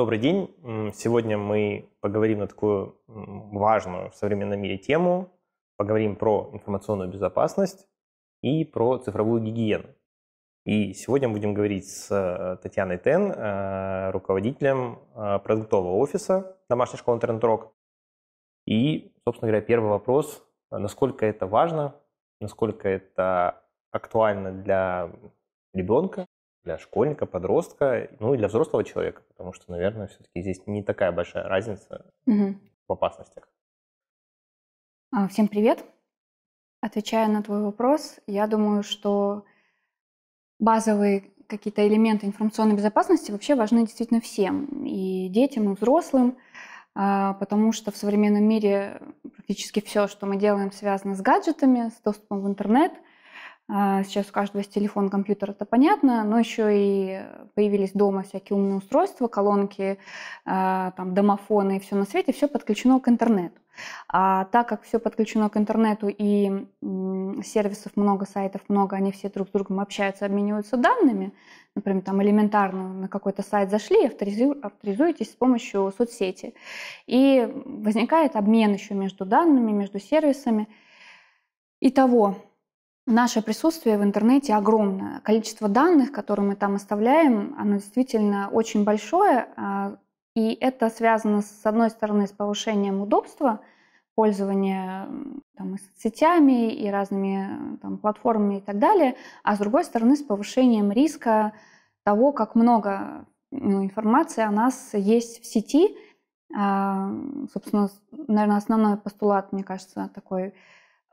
Добрый день. Сегодня мы поговорим на такую важную в современном мире тему. Поговорим про информационную безопасность и про цифровую гигиену. И сегодня мы будем говорить с э, Татьяной Тен, э, руководителем э, продуктового офиса домашней школы интернет-рок. И, собственно говоря, первый вопрос, насколько это важно, насколько это актуально для ребенка, для школьника, подростка, ну и для взрослого человека, потому что, наверное, все-таки здесь не такая большая разница угу. в опасностях. А, всем привет. Отвечая на твой вопрос, я думаю, что базовые какие-то элементы информационной безопасности вообще важны действительно всем, и детям, и взрослым, а, потому что в современном мире практически все, что мы делаем, связано с гаджетами, с доступом в интернет – а, сейчас у каждого есть телефон, компьютер, это понятно, но еще и появились дома всякие умные устройства, колонки, а, там, домофоны и все на свете, все подключено к интернету. А так как все подключено к интернету и сервисов много, сайтов много, они все друг с другом общаются, обмениваются данными, например, там элементарно на какой-то сайт зашли, авторизуетесь с помощью соцсети. И возникает обмен еще между данными, между сервисами. Итого, наше присутствие в интернете огромное. Количество данных, которые мы там оставляем, оно действительно очень большое. А, и это связано, с одной стороны, с повышением удобства пользования там, и соцсетями, и разными э, там, платформами и так далее, а с другой стороны, с повышением риска того, как много ну, информации о нас есть в сети. А, собственно, наверное, основной постулат, мне кажется, такой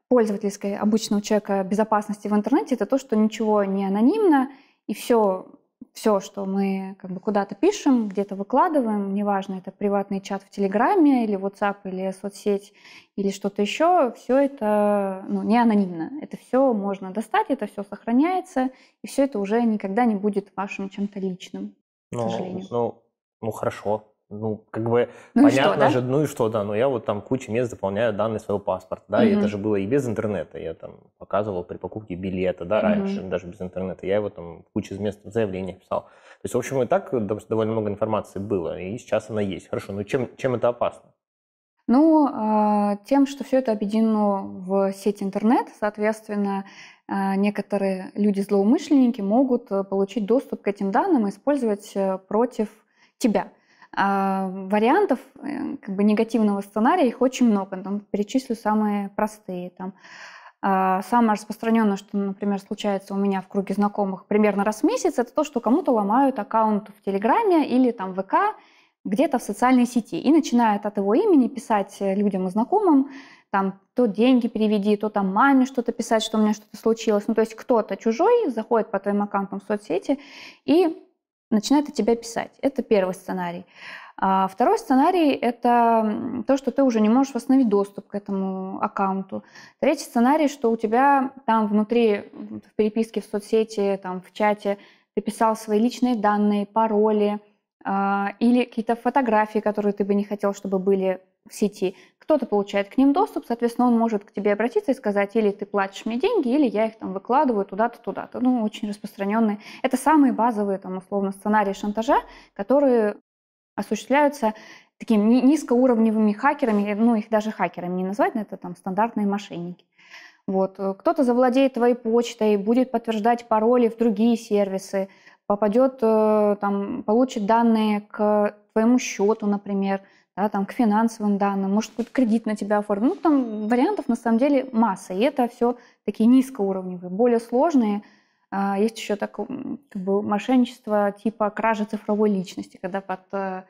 пользовательской обычного человека безопасности в интернете, это то, что ничего не анонимно, и все, все что мы как бы куда-то пишем, где-то выкладываем, неважно, это приватный чат в Телеграме или WhatsApp, или соцсеть, или что-то еще, все это ну, не анонимно. Это все можно достать, это все сохраняется, и все это уже никогда не будет вашим чем-то личным, ну, к сожалению. Ну, ну хорошо, ну, как бы ну понятно что, да? же, ну и что, да, но я вот там кучу мест заполняю данные своего паспорта, да, угу. и это же было и без интернета, я там показывал при покупке билета, да, раньше угу. даже без интернета, я его там кучу мест заявления писал. То есть, в общем, и так довольно много информации было, и сейчас она есть. Хорошо, но ну чем, чем это опасно? Ну, а, тем, что все это объединено в сеть интернет, соответственно, а, некоторые люди-злоумышленники могут э, получить доступ к этим данным и использовать э, против тебя. А, вариантов э, как бы негативного сценария их очень много. Там перечислю самые простые. Там, а, самое распространенное, что, например, случается у меня в круге знакомых примерно раз в месяц, это то, что кому-то ломают аккаунт в Телеграме или там ВК, где-то в социальной сети и начинают от его имени писать людям и знакомым, там, то деньги переведи, то там маме что-то писать, что у меня что-то случилось. Ну, то есть кто-то чужой заходит по твоим аккаунтам в соцсети и начинает о тебя писать. Это первый сценарий. А второй сценарий – это то, что ты уже не можешь восстановить доступ к этому аккаунту. Третий сценарий, что у тебя там внутри, в переписке, в соцсети, там, в чате, ты писал свои личные данные, пароли, а, или какие-то фотографии, которые ты бы не хотел, чтобы были в сети. Кто-то получает к ним доступ, соответственно, он может к тебе обратиться и сказать, или ты платишь мне деньги, или я их там выкладываю туда-то, туда-то. Ну, очень распространенные. Это самые базовые, там, условно, сценарии шантажа, которые осуществляются такими низкоуровневыми хакерами, э, ну, их даже хакерами не назвать, но это там стандартные мошенники. Вот. Э, кто-то завладеет твоей почтой, будет подтверждать пароли в другие сервисы, попадет, э, там, получит данные к твоему счету, например – да, там, к финансовым данным, может, какой-то кредит на тебя оформлен. Ну, там вариантов на самом деле масса, и это все такие низкоуровневые. Более сложные а, есть еще так, как бы, мошенничество типа кражи цифровой личности, когда под э,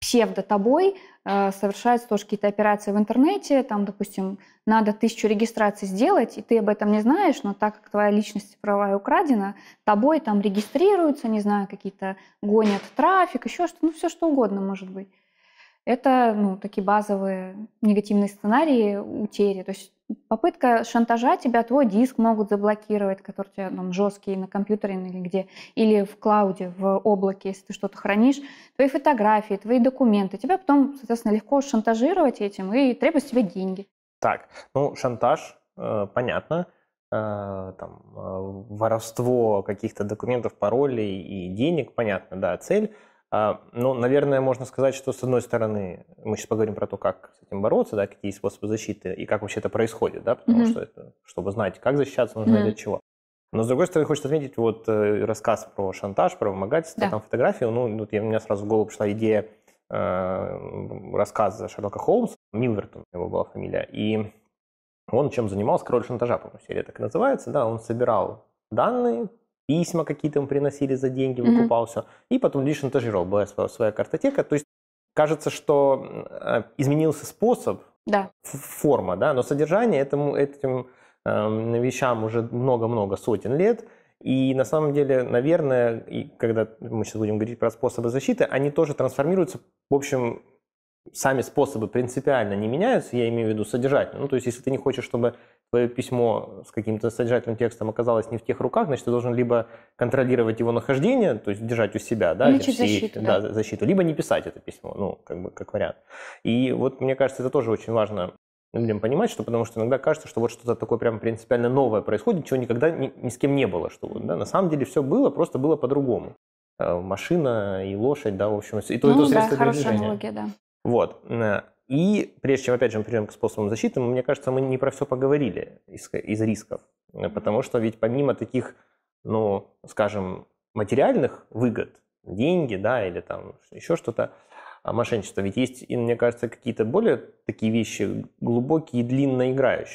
псевдо тобой э, совершаются тоже какие-то операции в интернете, там, допустим, надо тысячу регистраций сделать, и ты об этом не знаешь, но так как твоя личность цифровая украдена, тобой там регистрируются, не знаю, какие-то гонят трафик, еще что, ну все что угодно может быть. Это ну, такие базовые негативные сценарии утери. То есть попытка шантажа тебя, твой диск могут заблокировать, который у тебя там жесткий на компьютере или где, или в клауде, в облаке, если ты что-то хранишь, твои фотографии, твои документы. Тебя потом, соответственно, легко шантажировать этим и требовать себе деньги. Так, ну, шантаж, э, понятно. Э, там, э, воровство каких-то документов, паролей и денег, понятно, да, цель – а, ну, наверное, можно сказать, что с одной стороны, мы сейчас поговорим про то, как с этим бороться, да, какие способы защиты и как вообще это происходит, да, потому mm-hmm. что это, чтобы знать, как защищаться, нужно mm-hmm. для чего. Но с другой стороны, хочется отметить вот э, рассказ про шантаж, про вымогательство, да. там фотографию. Ну, тут у меня сразу в голову пришла идея э, рассказа Шерлока Холмса, Милвертон его была фамилия, и он чем занимался, король шантажа, по-моему, серия так и называется, да, он собирал данные письма какие-то ему приносили за деньги, выкупал mm-hmm. все. И потом лишь шантажировал, была своя картотека. То есть кажется, что э, изменился способ, да. форма, да, но содержание этому, этим э, вещам уже много-много сотен лет. И на самом деле, наверное, и когда мы сейчас будем говорить про способы защиты, они тоже трансформируются, в общем, сами способы принципиально не меняются, я имею в виду содержательно. Ну, то есть, если ты не хочешь, чтобы твое письмо с каким-то содержательным текстом оказалось не в тех руках, значит, ты должен либо контролировать его нахождение, то есть держать у себя, да, Значит, все, защиту, да. да, защиту, либо не писать это письмо, ну, как бы, как вариант. И вот, мне кажется, это тоже очень важно людям понимать, что потому что иногда кажется, что вот что-то такое прям принципиально новое происходит, чего никогда ни, ни с кем не было, что вот, да, на самом деле все было, просто было по-другому. Э, машина и лошадь, да, в общем, и то, ну, и то да, средство для движения. Аналогия, да. Вот. Э, и прежде чем, опять же, мы перейдем к способам защиты, мне кажется, мы не про все поговорили из, из рисков. Э, потому что ведь помимо таких, ну, скажем, материальных выгод, деньги, да, или там еще что-то, а, мошенничество, ведь есть, и, мне кажется, какие-то более такие вещи глубокие и длинно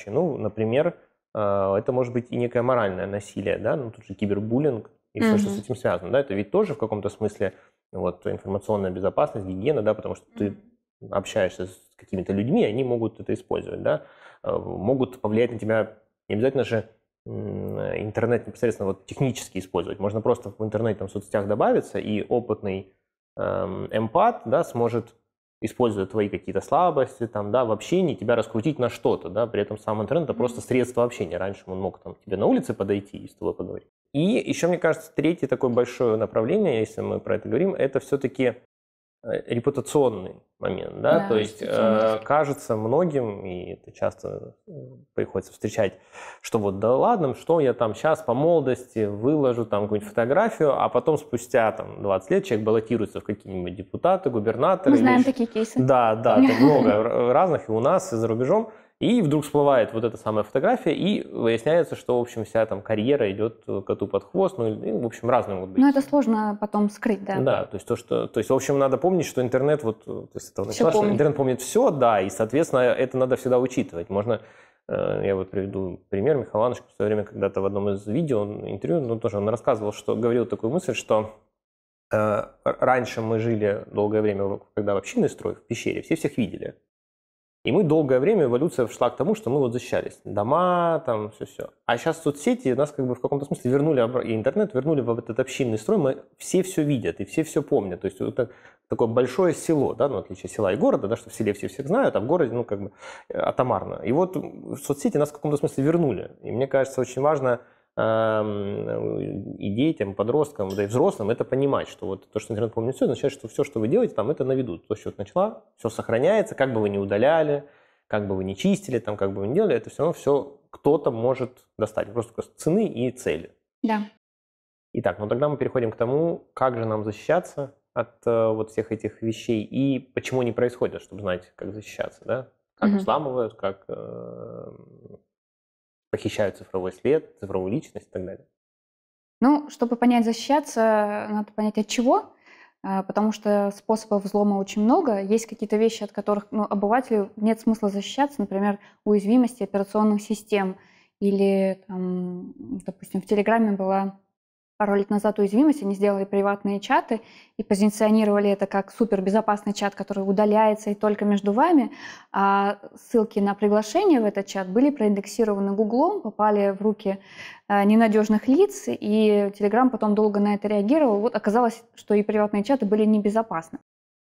Ну, например, э, это может быть и некое моральное насилие, да, ну, тут же кибербуллинг и все, mm что с этим связано, да, это ведь тоже в каком-то смысле вот информационная безопасность, гигиена, да, потому что ты общаешься с какими-то людьми, они могут это использовать, да, э, могут повлиять на тебя, не обязательно же интернет непосредственно вот технически использовать, можно просто в интернете, там, в соцсетях добавиться, и опытный эм, эмпат, да, сможет используя твои какие-то слабости, там, да, в общении тебя раскрутить на что-то, да, при этом сам интернет это просто средство общения. Раньше он мог там тебе на улице подойти и с тобой поговорить. И еще, мне кажется, третье такое большое направление, если мы про это говорим, это все-таки Э, репутационный момент, да, да то есть э, кажется многим, и это часто э, приходится встречать, что вот да ладно, что я там сейчас по молодости выложу там какую-нибудь фотографию, а потом спустя там 20 лет человек баллотируется в какие-нибудь депутаты, губернаторы. Мы знаем или... такие кейсы. Да, да, много разных и у нас, и за рубежом. И вдруг всплывает вот эта самая фотография, и выясняется, что, в общем, вся там карьера идет коту под хвост, ну, и, в общем, разные могут быть. Но ну, это сложно потом скрыть, да. Да, то есть то, что... То есть, в общем, надо помнить, что интернет вот... То есть это начала, помнит. интернет помнит все, да, и, соответственно, это надо всегда учитывать. Можно... Э, я вот приведу пример. Михаил Иванович в свое время когда-то в одном из видео, интервью, ну, тоже он рассказывал, что говорил такую мысль, что э, раньше мы жили долгое время, когда вообще не строй, в пещере, все всех видели. И мы долгое время, эволюция шла к тому, что мы вот защищались. Дома, там, все-все. А сейчас соцсети нас как бы в каком-то смысле вернули, и интернет вернули в этот общинный строй, мы все все видят, и все все помнят. То есть это такое большое село, да, ну, отличие села и города, да, что в селе все всех знают, а в городе, ну, как бы э, атомарно. И вот соцсети нас в каком-то смысле вернули. И мне кажется, очень важно Эм, и детям, подросткам, да и взрослым это понимать, что вот то, что интернет помнит все, означает, что все, что вы делаете, там это на виду. То, с вот начала, все сохраняется, как бы вы ни удаляли, как бы вы ни чистили, там, как бы вы ни делали, это все равно все кто-то может достать. Просто, просто цены и цели. Да. Итак, ну тогда мы переходим к тому, как же нам защищаться от э, вот всех этих вещей и почему они происходят, чтобы знать, как защищаться, да? Как угу. взламывают, как э, похищают цифровой след, цифровую личность и так далее? Ну, чтобы понять защищаться, надо понять от чего, э, потому что способов взлома очень много. Есть какие-то вещи, от которых ну, обывателю нет смысла защищаться, например, уязвимости операционных систем. Или, там, допустим, в Телеграме была пару лет назад уязвимость, они сделали приватные чаты и позиционировали это как супербезопасный чат, который удаляется и только между вами. А ссылки на приглашение в этот чат были проиндексированы Гуглом, попали в руки э, ненадежных лиц, и Telegram потом долго на это реагировал. Вот оказалось, что и приватные чаты были небезопасны.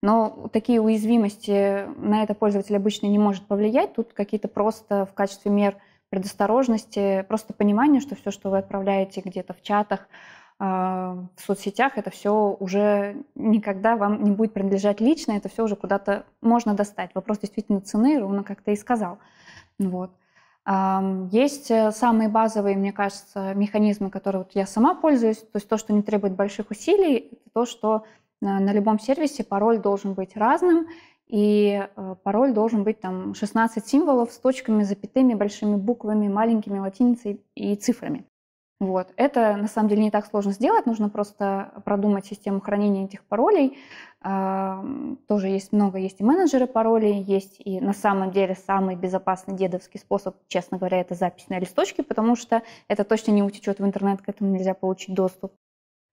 Но такие уязвимости на это пользователь обычно не может повлиять. Тут какие-то просто в качестве мер предосторожности, просто понимание, что все, что вы отправляете где-то в чатах, а, в соцсетях это все уже никогда вам не будет принадлежать лично, это все уже куда-то можно достать. Вопрос действительно цены, ровно как ты и сказал. Вот. Есть э, самые базовые, мне кажется, механизмы, которые вот я сама пользуюсь. То есть то, что не требует больших усилий, это то, что э, на любом сервисе пароль должен быть разным, и э, пароль должен быть там 16 символов с точками, запятыми, большими буквами, маленькими латиницей и цифрами. Вот. Это на самом деле не так сложно сделать, нужно просто продумать систему хранения этих паролей. А, тоже есть много, есть и менеджеры паролей, есть и на самом деле самый безопасный дедовский способ, честно говоря, это запись на листочке, потому что это точно не утечет в интернет, к этому нельзя получить доступ.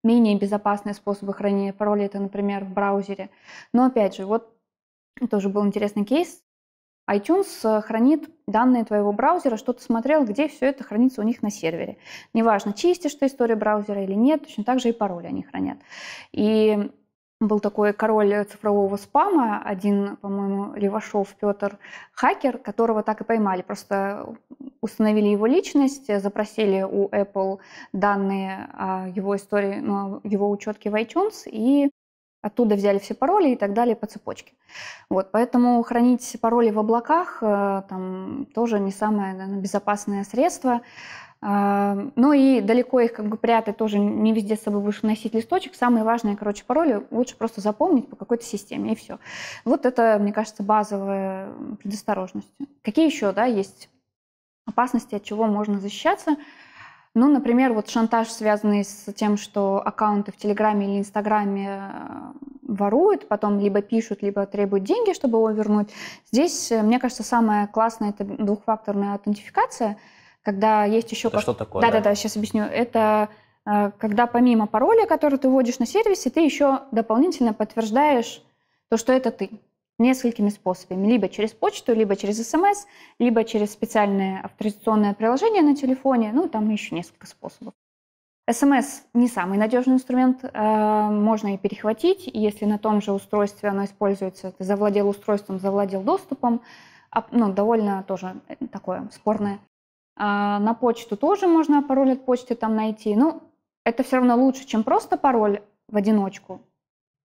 Менее безопасные способы хранения паролей это, например, в браузере. Но опять же, вот тоже был интересный кейс, iTunes э, хранит данные твоего браузера, что ты смотрел, где все это хранится у них на сервере. Неважно, чистишь ты историю браузера или нет, точно так же и пароли они хранят. И был такой король цифрового спама, один, по-моему, Левашов Петр Хакер, которого так и поймали. Просто установили его личность, запросили у Apple данные о его истории, ну, его учетке в iTunes, и Оттуда взяли все пароли и так далее по цепочке. Вот, поэтому хранить пароли в облаках э, там, тоже не самое наверное, безопасное средство. Э, ну и далеко их как бы прятать тоже не везде с собой будешь носить листочек. Самые важные, короче, пароли лучше просто запомнить по какой-то системе и все. Вот это, мне кажется, базовая предосторожность. Какие еще, да, есть опасности, от чего можно защищаться? Ну, например, вот шантаж, связанный с тем, что аккаунты в Телеграме или Инстаграме э, воруют, потом либо пишут, либо требуют деньги, чтобы его вернуть. Здесь, э, мне кажется, самое классное – это двухфакторная аутентификация, когда есть еще... Это как... что такое? Да-да-да, сейчас объясню. Это э, когда помимо пароля, который ты вводишь на сервисе, ты еще дополнительно подтверждаешь то, что это ты несколькими способами. Либо через почту, либо через смс, либо через специальное авторизационное приложение на телефоне. Ну, там еще несколько способов. СМС не самый надежный инструмент, э, можно и перехватить, если на том же устройстве оно используется, ты завладел устройством, завладел доступом, а, ну, довольно тоже э, такое спорное. А, на почту тоже можно пароль от почты там найти, ну, это все равно лучше, чем просто пароль в одиночку,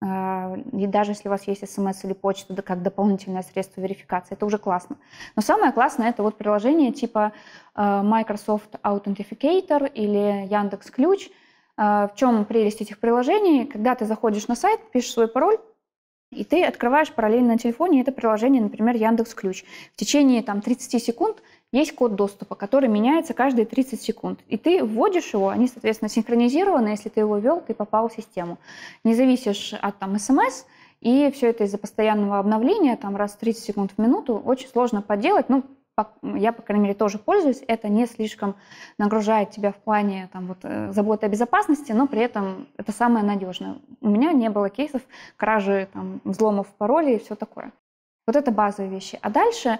а, и даже если у вас есть смс или почта да, как дополнительное средство верификации, это уже классно. Но самое классное это вот приложение типа а, Microsoft Authenticator или Яндекс Ключ. А, в чем прелесть этих приложений? Когда ты заходишь на сайт, пишешь свой пароль, и ты открываешь параллельно на телефоне это приложение, например, Яндекс Ключ. В течение там, 30 секунд есть код доступа, который меняется каждые 30 секунд. И ты вводишь его, они, соответственно, синхронизированы. Если ты его ввел, ты попал в систему. Не зависишь от там, смс, эм и все это из-за постоянного обновления, там раз в 30 секунд в минуту, очень сложно подделать. Ну, я, по крайней мере, тоже пользуюсь. Это не слишком нагружает тебя в плане там, вот, э, заботы о безопасности, но при этом это самое надежное. У меня не было кейсов кражи, там, взломов паролей и все такое. Вот это базовые вещи. А дальше,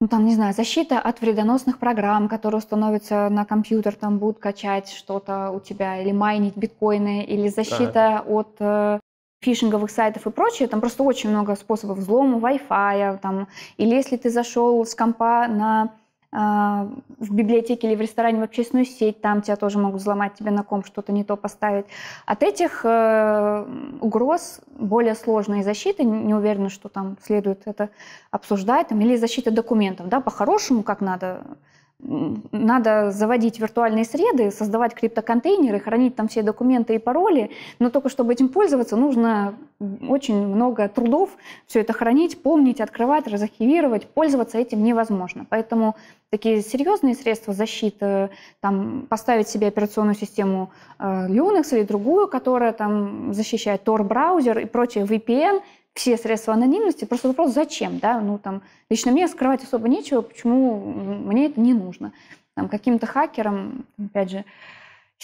ну там, не знаю, защита от вредоносных программ, которые установятся на компьютер, там будут качать что-то у тебя, или майнить биткоины, или защита ага. от э, фишинговых сайтов и прочее, там просто очень много способов взлома Wi-Fi, там, или если ты зашел с компа на а, в библиотеке или в ресторане в общественную сеть, там тебя тоже могут взломать, тебе на ком что-то не то поставить. От этих э, угроз более сложная защиты не уверена, что там следует это обсуждать, там, или защита документов, да, по-хорошему, как надо надо заводить виртуальные среды, создавать криптоконтейнеры, хранить там все документы и пароли, но только чтобы этим пользоваться, нужно очень много трудов все это хранить, помнить, открывать, разархивировать, пользоваться этим невозможно. Поэтому такие серьезные средства защиты, там, поставить себе операционную систему э, Linux или другую, которая там защищает Tor-браузер и прочее, VPN – все средства анонимности. Просто вопрос, зачем, да? Ну, там, лично мне скрывать особо нечего, почему мне это не нужно. Там, каким-то хакером опять же,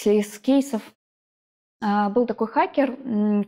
если из кейсов, а, был такой хакер,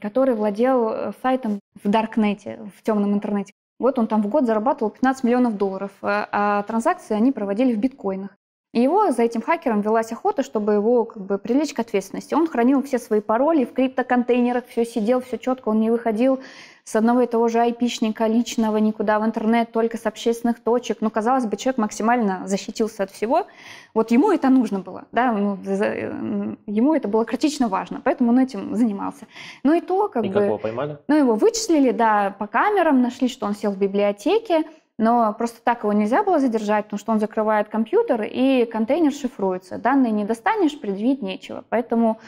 который владел э, сайтом в Даркнете, в темном интернете. Вот он там в год зарабатывал 15 миллионов долларов, э, а транзакции они проводили в биткоинах. И его за этим хакером велась охота, чтобы его как бы привлечь к ответственности. Он хранил все свои пароли в криптоконтейнерах, все сидел, все четко, он не выходил с одного и того же айпишника личного никуда в интернет, только с общественных точек. но ну, казалось бы, человек максимально защитился от всего. Вот ему это нужно было, да, ну, за, э, ему это было критично важно, поэтому он этим занимался. Ну и то, как и бы... Как его поймали? Ну, его вычислили, да, по камерам нашли, что он сел в библиотеке, но просто так его нельзя было задержать, потому что он закрывает компьютер, и контейнер шифруется. Данные не достанешь, предвидеть нечего. Поэтому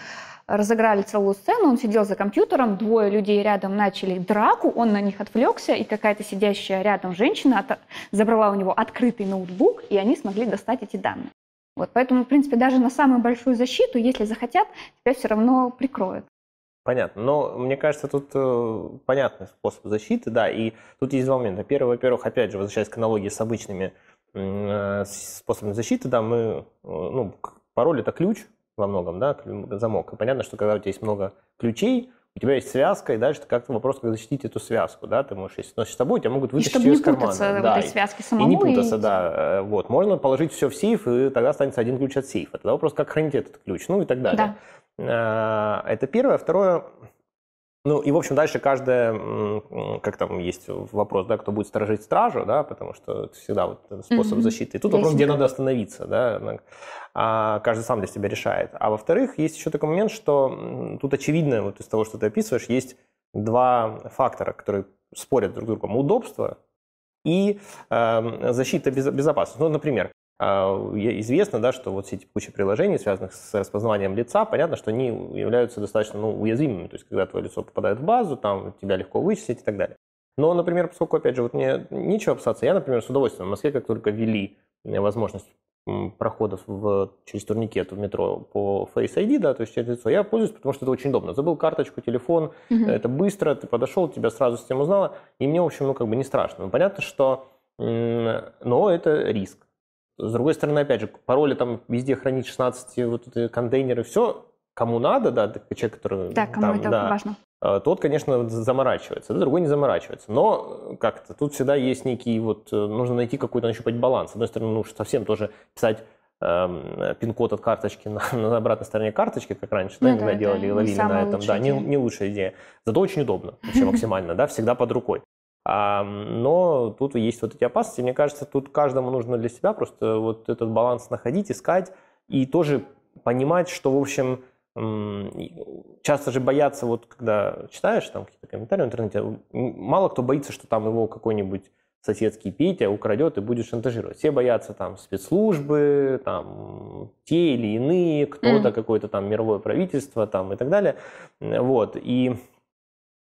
разыграли целую сцену, он сидел за компьютером, двое людей рядом начали драку, он на них отвлекся, и какая-то сидящая рядом женщина от... забрала у него открытый ноутбук, и они смогли достать эти данные. Вот, поэтому, в принципе, даже на самую большую защиту, если захотят, тебя все равно прикроют. Понятно. Но мне кажется, тут э, понятный способ защиты, да. И тут есть два момента. Первый, во-первых, опять же, возвращаясь к аналогии с обычными э, способами защиты, да, мы, э, ну, пароль это ключ, во многом, да, замок. И понятно, что когда у тебя есть много ключей, у тебя есть связка, и дальше как-то вопрос, как защитить эту связку, да, ты можешь, если носишь с тобой тебя могут вытащить и чтобы ее из кармана. Да, этой связки самому. И не путаться, и... да, э, вот, можно положить все в сейф, и тогда останется один ключ от сейфа. Тогда вопрос, как хранить этот ключ, ну и так далее. Да. Э, это первое. Второе, ну и, в общем, дальше каждая, как там есть вопрос, да, кто будет сторожить стражу, да, потому что это всегда вот способ mm защиты. И тут вопрос, где надо остановиться, да, а каждый сам для себя решает. А во-вторых, есть еще такой момент, что тут очевидно, вот из того, что ты описываешь, есть два фактора, которые спорят друг с другом. Удобство и э, защита без, безопасности. Ну, например, а, известно, да, что вот все эти куча приложений, связанных с распознаванием лица, понятно, что они являются достаточно ну, уязвимыми. То есть, когда твое лицо попадает в базу, там тебя легко вычислить и так далее. Но, например, поскольку, опять же, вот мне нечего опасаться, я, например, с удовольствием в Москве, как только ввели э, возможность проходов в, через турникет в метро по Face ID, да, то есть через лицо, я пользуюсь, потому что это очень удобно. Забыл карточку, телефон, угу. это быстро, ты подошел, тебя сразу с тем узнала, и мне, в общем, ну, как бы не страшно. Ну, понятно, что... Но это риск. С другой стороны, опять же, пароли там везде хранить 16 вот эти контейнеры, все, кому надо, да, человек, который... Да, кому там, это да, важно. Э, тот, конечно, заморачивается, другой не заморачивается. Но как-то тут всегда есть некий вот... Э, нужно найти какой-то, нащупать баланс. С одной стороны, ну совсем тоже писать э, пин-код от карточки на, на обратной стороне карточки, как раньше, ну, да, да, делали да, и ловили на этом, да, не, не лучшая идея. Зато очень удобно, вообще максимально, да, всегда под рукой. Но тут есть вот эти опасности. Мне кажется, тут каждому нужно для себя просто вот этот баланс находить, искать и тоже понимать, что, в общем, часто же боятся, вот когда читаешь там какие-то комментарии в интернете, мало кто боится, что там его какой-нибудь соседский Петя украдет и будет шантажировать. Все боятся там спецслужбы, там те или иные, кто-то mm. какое-то там мировое правительство там и так далее. Вот. И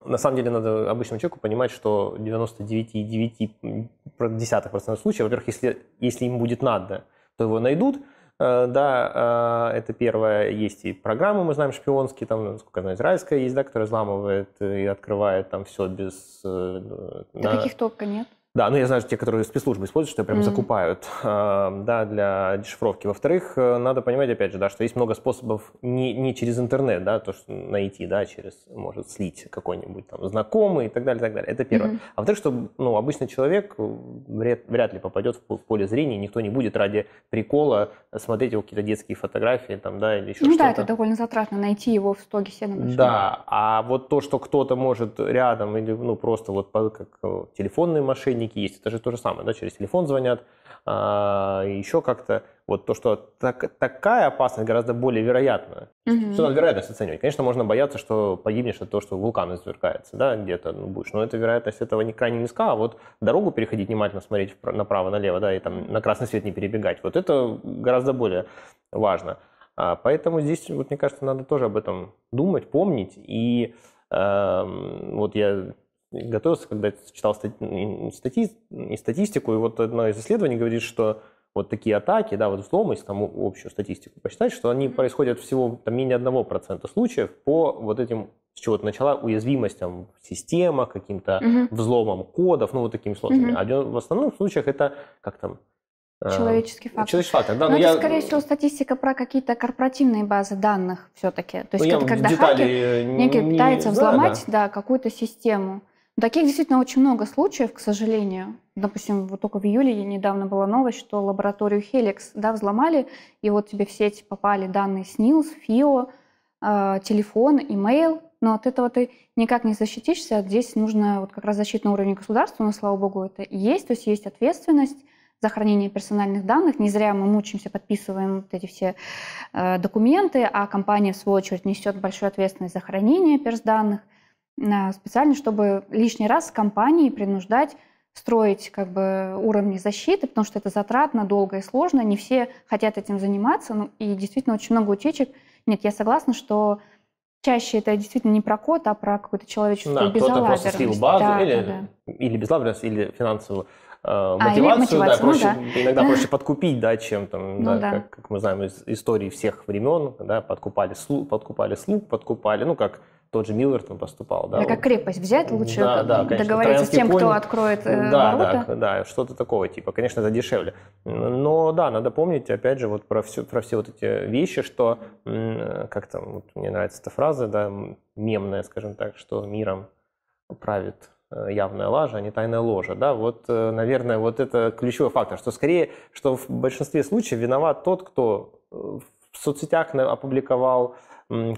на самом деле надо обычному человеку понимать, что 99,9% случаев, во-первых, если, если им будет надо, то его найдут, э, да, э, это первое, есть и программы, мы знаем, шпионские, там, сколько она израильская есть, да, которая взламывает и открывает там все без... Э, да, да. каких только нет. Да, ну я знаю, что те, которые спецслужбы используют, что прям mm закупают да, для дешифровки. Во-вторых, э, надо понимать, опять же, да, что есть много способов не, не через интернет, да, то, что найти, да, через, может, слить какой-нибудь там знакомый и так далее, и так далее. Это первое. Mm-hmm. А во-вторых, что, ну, обычный человек э, вряд, вряд ли попадет в поле зрения, никто не будет ради прикола смотреть его какие-то детские фотографии там, да, или еще ну, что-то. Ну да, это довольно затратно, найти его в стоге сена. Да, а вот то, что кто-то может рядом или, ну, просто вот как э, телефонной машине мошенники есть. Это же то же самое, да, через телефон звонят, а, еще как-то. Вот то, что так, такая опасность гораздо более вероятна. Угу. Что надо вероятность оценивать? Конечно, можно бояться, что погибнешь от того, что вулкан извергается, да, где-то ну, будешь. Но эта вероятность этого не крайне низка, а вот дорогу переходить внимательно, смотреть направо, налево, да, и там на красный свет не перебегать. Вот это гораздо более важно. А, поэтому здесь, вот, мне кажется, надо тоже об этом думать, помнить. И э, вот я готовился, когда читал стати- стати- и статистику, и вот одно из исследований говорит, что вот такие атаки, да, вот взломы, если там общую статистику посчитать, что они происходят всего там, менее 1% случаев по вот этим, с чего-то начала, уязвимостям в системах, каким-то угу. взломам кодов, ну вот такими сложными. Угу. А в основном случаях это как там э, Человеческий фактор. Человеческий фактор, да. Но, но это, я... скорее всего, статистика про какие-то корпоративные базы данных все-таки. То есть ну, это когда хакер некий пытается знаю, взломать да. Да, какую-то систему. Таких действительно очень много случаев, к сожалению. Допустим, вот только в июле недавно была новость, что лабораторию Helix да, взломали, и вот тебе в сеть попали данные СНИЛС, ФИО, э, телефон, имейл, но от этого ты никак не защитишься. Здесь нужно вот как раз защитный уровень государства, но, слава богу, это есть, то есть есть ответственность за хранение персональных данных. Не зря мы мучимся, подписываем вот эти все э, документы, а компания, в свою очередь, несет большую ответственность за хранение перс-данных – а, специально, чтобы лишний раз компании принуждать строить как бы уровни защиты, потому что это затратно, долго и сложно, не все хотят этим заниматься, ну, и действительно очень много утечек. Нет, я согласна, что чаще это действительно не про код, а про какую-то человеческую да, безалаберность. Да, кто-то просто базу да, или, да, да. или безалаберность, или финансовую э, мотивацию, а, мотивацию, да, ну, да. иногда проще подкупить, да, чем там, ну, да, да. Как, как мы знаем из истории всех времен, да, подкупали слуг, подкупали слуг, подкупали, ну, как тот же Миллер там поступал. Да, да вот. как крепость взять, лучше да, да, договориться с тем, конь, кто откроет э, да, ворота. Да, да, что-то такого типа. Конечно, это дешевле. Но да, надо помнить, опять же, вот про все, про все вот эти вещи, что, как там, вот мне нравится эта фраза, да, мемная, скажем так, что миром правит э, явная лажа, а не тайная ложа. Да? Вот, э, наверное, вот это ключевой фактор, что скорее, что в большинстве случаев виноват тот, кто э, в соцсетях опубликовал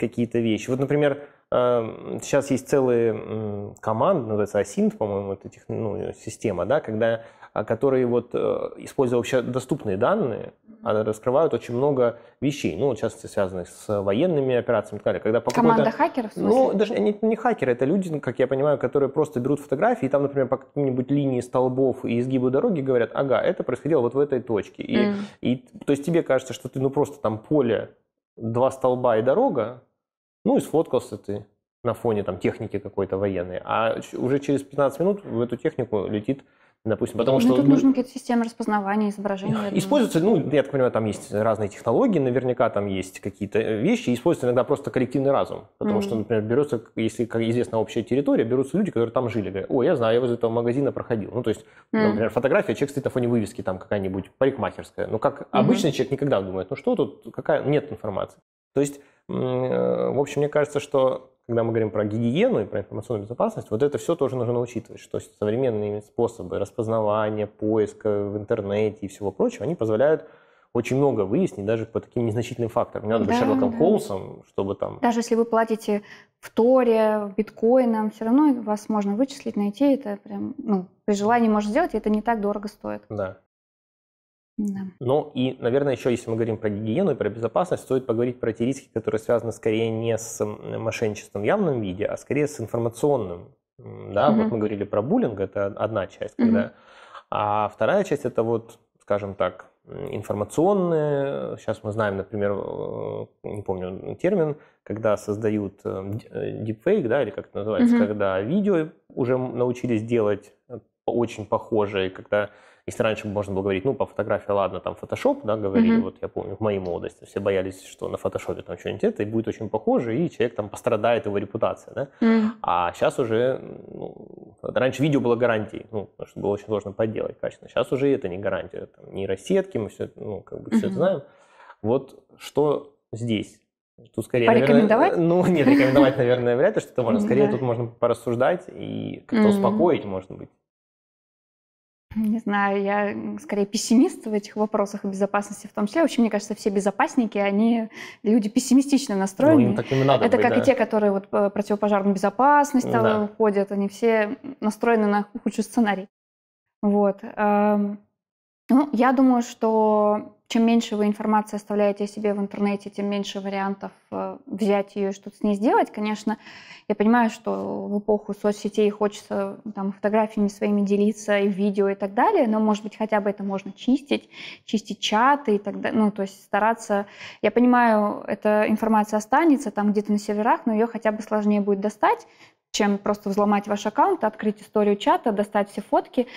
какие-то вещи. Вот, например, Эм, сейчас есть целые команды, называется Asint, по-моему, это тех, ну, система, да, когда, а, которые вот, э, используя вообще доступные данные, а, раскрывают очень много вещей, ну, в частности, связанных с военными операциями и так далее. Когда Команда хакеров? Ну, даже они не хакеры, это люди, как я понимаю, которые просто берут фотографии, и там, например, по каким-нибудь линии столбов и изгибу дороги говорят, ага, это происходило вот в этой точке. И, mm. и, то есть тебе кажется, что ты, ну, просто там поле, два столба и дорога, ну и сфоткался ты на фоне там техники какой-то военной. А уже через 15 минут в эту технику летит допустим, ну, потому ну, что... Тут нужны какие-то системы распознавания изображений. Используются, ну, я так понимаю, там есть разные технологии, наверняка там есть какие-то э, вещи, используются иногда просто коллективный разум, потому mm-hmm. что, например, берется, если, как известно, общая территория, берутся люди, которые там жили, говорят, о, я знаю, я возле этого магазина проходил. Ну, то есть, mm-hmm. например, фотография, человек стоит на фоне вывески там какая-нибудь парикмахерская, ну, как mm-hmm. обычный человек никогда думает, ну, что тут, какая, нет информации. То есть Э, в общем, мне кажется, что когда мы говорим про гигиену и про информационную безопасность, вот это все тоже нужно учитывать, что современные способы распознавания, поиска в интернете и всего прочего, они позволяют очень много выяснить даже по таким незначительным факторам. Не надо да, быть Шерлоком да. Холмсом, чтобы там... Даже если вы платите в Торе, биткоином, все равно вас можно вычислить, найти. Это прям, ну, при желании можно сделать, и это не так дорого стоит. Да. Да. Ну и, наверное, еще, если мы говорим про гигиену и про безопасность, стоит поговорить про те риски, которые связаны скорее не с мошенничеством в явном виде, а скорее с информационным. Да, угу. вот мы говорили про буллинг, это одна часть, когда, а вторая часть это вот, скажем так, информационные. Сейчас мы знаем, например, э, не помню термин, когда создают deepfake, э, э, да, или как это называется, угу. когда видео уже научились делать очень похожие, когда если раньше можно было говорить, ну, по фотографии, ладно, там, фотошоп, да, говорили, mm-hmm. вот я помню, в моей молодости все боялись, что на фотошопе там что-нибудь это, и будет очень похоже, и человек там пострадает, его репутация, да. Mm-hmm. А сейчас уже, ну, раньше видео было гарантией, ну, потому что было очень сложно подделать качественно. Сейчас уже это не гарантия, там, нейросетки, мы все, ну, как бы mm-hmm. все это знаем. Вот что здесь? Тут скорее, Порекомендовать? Наверное, э, ну, нет, рекомендовать, наверное, вряд ли что-то можно. Скорее, да. тут можно порассуждать и как-то mm-hmm. успокоить, может быть, не знаю, я скорее пессимист в этих вопросах безопасности в том числе. Вообще, мне кажется, все безопасники, они люди пессимистично настроены. Ну, надо Это быть, как да. и те, которые вот э, противопожарную безопасность там да. уходят, они все настроены на худший сценарий. Вот. Эм, ну, я думаю, что чем меньше вы информации оставляете о себе в интернете, тем меньше вариантов э, взять ее и что-то с ней сделать. Конечно, я понимаю, что в эпоху соцсетей хочется там, фотографиями своими делиться, и видео, и так далее, но, может быть, хотя бы это можно чистить, чистить чаты и так далее. Ну, то есть стараться... Я понимаю, эта информация останется там где-то на серверах, но ее хотя бы сложнее будет достать, чем просто взломать ваш аккаунт, открыть историю чата, достать все фотки,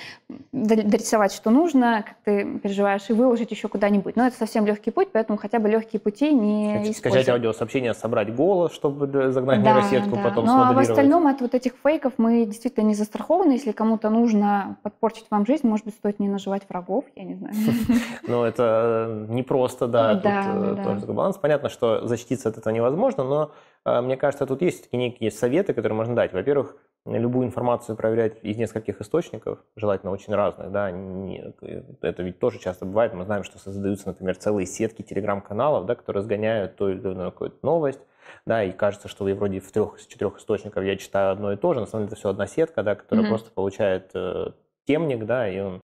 дорисовать, что нужно, как ты переживаешь, и выложить еще куда-нибудь. Но это совсем легкий путь, поэтому хотя бы легкие пути не Скачать используем. аудиосообщение, собрать голос, чтобы загнать да, нейросетку, да. потом Но а в остальном от вот этих фейков мы действительно не застрахованы. Если кому-то нужно подпорчить вам жизнь, может быть, стоит не наживать врагов, я не знаю. Ну это э, непросто, да, тут э, тоже баланс. Понятно, что защититься от этого невозможно, но а, мне кажется, тут есть такие некие советы, которые можно дать. Во-первых, любую информацию проверять из нескольких источников, желательно очень разных, да, это ведь тоже часто бывает, мы знаем, что создаются, например, целые сетки телеграм-каналов, да, которые разгоняют ту или иную какую-то новость, да, и кажется, что я вроде в трех из четырех источников я читаю одно и то же, на самом деле это все одна сетка, да, которая mm-hmm. просто получает э, темник, да, и он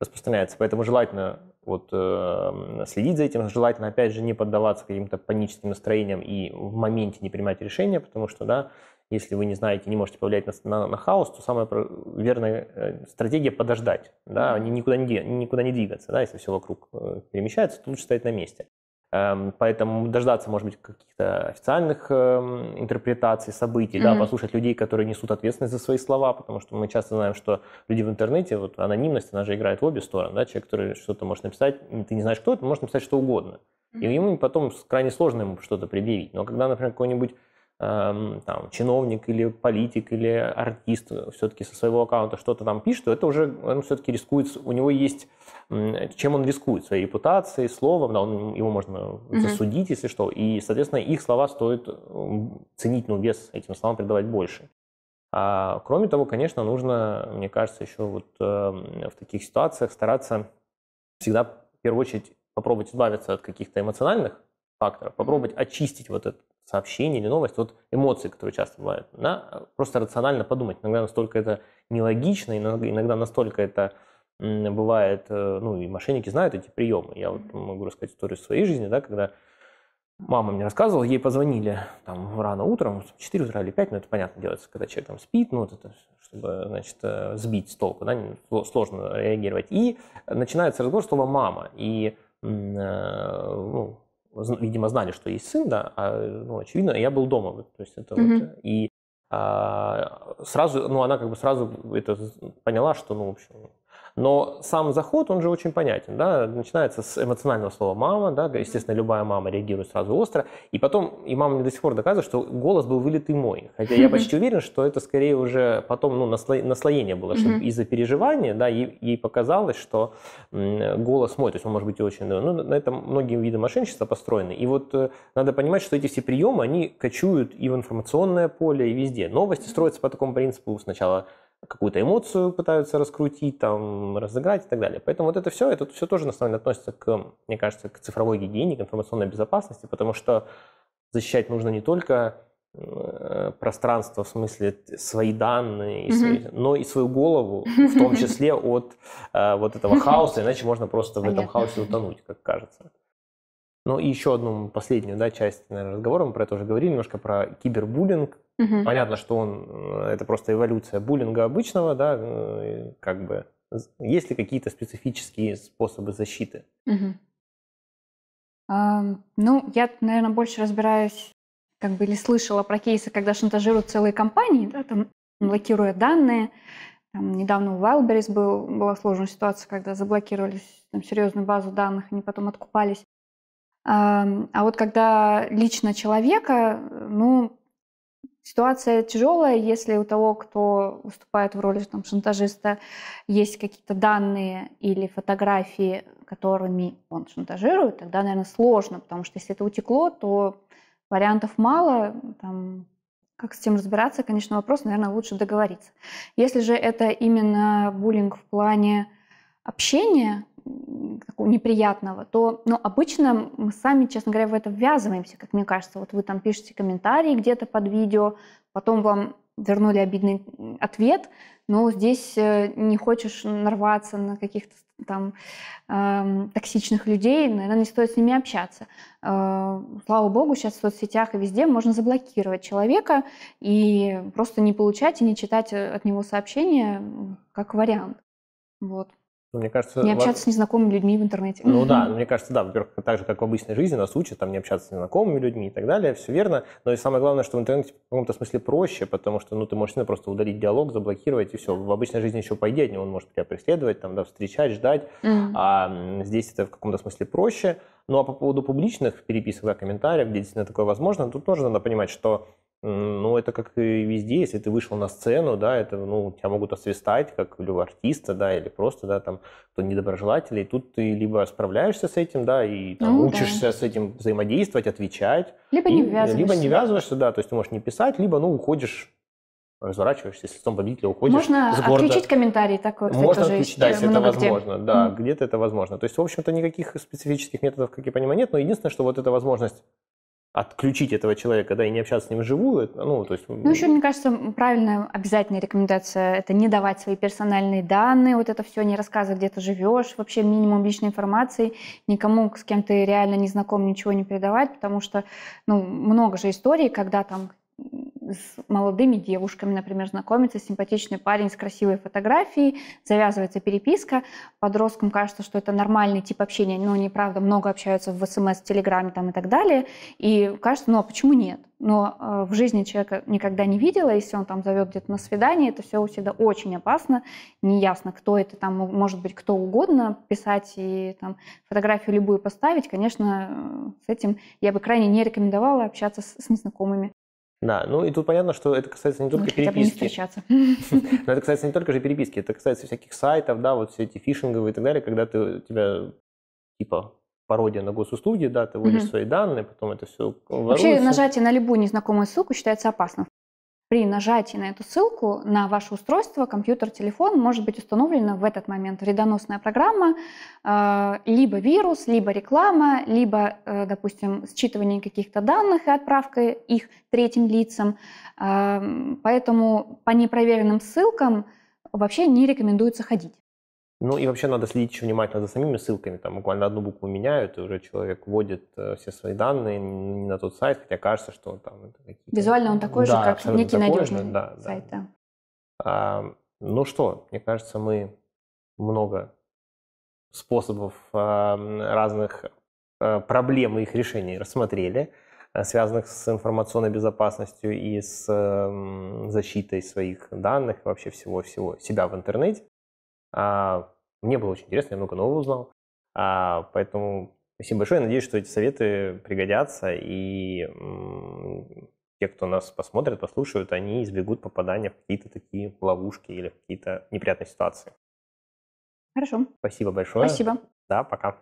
распространяется. Поэтому желательно вот э, следить за этим, желательно, опять же, не поддаваться каким-то паническим настроениям и в моменте не принимать решения, потому что, да, если вы не знаете, не можете повлиять на, на, на хаос, то самая верная э, стратегия подождать, да, никуда не, никуда не двигаться, да, если все вокруг э, перемещается, то лучше стоять на месте. Эм, поэтому дождаться, может быть, каких-то официальных эм, интерпретаций событий, mm-hmm. да, послушать людей, которые несут ответственность за свои слова, потому что мы часто знаем, что люди в интернете, вот анонимность, она же играет в обе стороны, да, человек, который что-то может написать, ты не знаешь, кто это, может написать что угодно. Mm-hmm. И ему потом крайне сложно ему что-то предъявить. Но когда, например, какой-нибудь Эм, там, чиновник или политик или артист все-таки со своего аккаунта что-то там пишет, то это уже он все-таки рискует, у него есть, чем он рискует, своей репутацией, словом, да, он, его можно mm-hmm. засудить, если что, и, соответственно, их слова стоит ценить, ну, вес этим словам придавать больше. А, кроме того, конечно, нужно, мне кажется, еще вот э, в таких ситуациях стараться всегда, в первую очередь, попробовать избавиться от каких-то эмоциональных факторов, попробовать очистить вот этот сообщение или новость, вот эмоции, которые часто бывают, да, просто рационально подумать. Иногда настолько это нелогично, иногда настолько это бывает, э, ну и мошенники знают эти приемы. Я вот могу рассказать историю своей жизни, да, когда мама мне рассказывала, ей позвонили там рано утром, 4 утра или 5, ну это понятно делается, когда человек там спит, ну вот это, чтобы, значит, э, сбить с толку, да, сложно реагировать. И начинается разговор слова «мама», и э, ну, видимо, знали, что есть сын, да, а, ну, очевидно, я был дома, вот, то есть это mm-hmm. вот, и а, сразу, ну, она как бы сразу это поняла, что, ну, в общем, но сам заход, он же очень понятен, да, начинается с эмоционального слова «мама», да, естественно, любая мама реагирует сразу остро, и потом, и мама мне до сих пор доказывает, что голос был вылитый мой, хотя я почти уверен, что это скорее уже потом, ну, наслоение было, что из-за переживания, да, ей, ей показалось, что голос мой, то есть он может быть очень, ну, на этом многие виды мошенничества построены, и вот э, надо понимать, что эти все приемы, они кочуют и в информационное поле, и везде. Новости строятся по такому принципу сначала – какую-то эмоцию пытаются раскрутить, там, разыграть и так далее. Поэтому вот это все, это все тоже на самом деле относится к, мне кажется, к цифровой гигиене, к информационной безопасности, потому что защищать нужно не только э, пространство, в смысле свои данные, mm-hmm. свои, но и свою голову, в том числе от э, вот этого хаоса, иначе можно просто Понятно. в этом хаосе утонуть, как кажется но ну, и еще одну последнюю да, часть наверное, разговора, мы про это уже говорили, немножко про кибербуллинг. Угу. Понятно, что он, э, это просто эволюция буллинга обычного, да, э, как бы. Есть ли какие-то специфические способы защиты? Угу. А, ну, я, наверное, больше разбираюсь, как бы, или слышала про кейсы, когда шантажируют целые компании, да, там, блокируя данные, там, недавно у Wildberries был, была сложная ситуация, когда заблокировались серьезную базу данных, они потом откупались. А вот когда лично человека, ну, ситуация тяжелая, если у того, кто выступает в роли там, шантажиста, есть какие-то данные или фотографии, которыми он шантажирует, тогда, наверное, сложно, потому что если это утекло, то вариантов мало, там, как с этим разбираться, конечно, вопрос, наверное, лучше договориться. Если же это именно буллинг в плане общения такого неприятного, то ну, обычно мы сами, честно говоря, в это ввязываемся, как мне кажется. Вот вы там пишете комментарии где-то под видео, потом вам вернули обидный ответ, но здесь э, не хочешь нарваться на каких-то там э, токсичных людей, наверное, не стоит с ними общаться. Э, слава богу, сейчас в соцсетях и везде можно заблокировать человека и просто не получать и не читать э, от него сообщения как вариант. Вот. Ну, мне кажется, не общаться во... с незнакомыми людьми в интернете. Ну да, мне кажется, да, во-первых, так же, как в обычной жизни, нас учат там не общаться с незнакомыми людьми и так далее, все верно. Но и самое главное, что в интернете в каком-то смысле проще, потому что ну ты можешь просто удалить диалог, заблокировать и все. В обычной жизни еще по идее от него он может тебя преследовать, там, да, встречать, ждать. Mm-hmm. А здесь это в каком-то смысле проще. Ну а по поводу публичных переписок, да, комментариев, где действительно такое возможно, тут тоже надо понимать, что ну, это как и везде, если ты вышел на сцену, да, это, ну, тебя могут освистать, как любого артиста, да, или просто, да, там, кто недоброжелатель, и тут ты либо справляешься с этим, да, и там, ну, учишься да. с этим взаимодействовать, отвечать. Либо и, не ввязываешься. Либо не ввязываешься, да, то есть ты можешь не писать, либо, ну, уходишь разворачиваешься, если лицом победителя уходишь Можно с города. отключить комментарии такой, кстати, Можно тоже отключить, да, э, если это возможно. Где. Да, mm. где-то это возможно. То есть, в общем-то, никаких специфических методов, как я понимаю, нет, но единственное, что вот эта возможность отключить этого человека, да, и не общаться с ним вживую, ну, то есть... Ну, еще, мне кажется, правильная обязательная рекомендация – это не давать свои персональные данные, вот это все, не рассказывать, где ты живешь, вообще минимум личной информации, никому, с кем ты реально не знаком, ничего не передавать, потому что, ну, много же историй, когда там с молодыми девушками, например, знакомится симпатичный парень с красивой фотографией, завязывается переписка, подросткам кажется, что это нормальный тип общения, но они, правда, много общаются в СМС, Телеграме там, и так далее, и кажется, ну а почему нет? Но э, в жизни человека никогда не видела, если он там зовет где-то на свидание, это все у себя очень опасно, неясно, кто это там, может быть, кто угодно, писать и там фотографию любую поставить, конечно, э, с этим я бы крайне не рекомендовала общаться с, с незнакомыми. Да, ну и тут понятно, что это касается не только Может, переписки. не Но это касается не только же переписки, это касается всяких сайтов, да, вот все эти фишинговые и так далее, когда ты у тебя типа пародия на госуслуги, да, ты вводишь mm свои данные, потом это все Вообще нажатие на любую незнакомую ссылку считается опасным. При нажатии на эту ссылку на ваше устройство, компьютер, телефон, может быть установлена в этот момент вредоносная программа, э, либо вирус, либо реклама, либо, э, допустим, считывание каких-то данных и отправка их третьим лицам. Э, поэтому по непроверенным ссылкам вообще не рекомендуется ходить. Ну и вообще надо следить еще внимательно за самими ссылками. Там буквально одну букву меняют, и уже человек вводит э, все свои данные не на тот сайт, хотя кажется, что там... Визуально он такой да, же, как некий надежный же, да, сайт. Да. Да. А, ну что, мне кажется, мы много способов разных э, проблем и их решений рассмотрели, э, связанных с информационной безопасностью и с эм, защитой своих данных, вообще всего-всего себя в интернете. А, мне было очень интересно, я много нового узнал. А, поэтому спасибо большое. Я надеюсь, что эти советы пригодятся, и те, кто нас посмотрит, послушают, они избегут попадания в какие-то такие ловушки или в какие-то неприятные ситуации. Хорошо. Спасибо большое. Спасибо. Да, пока.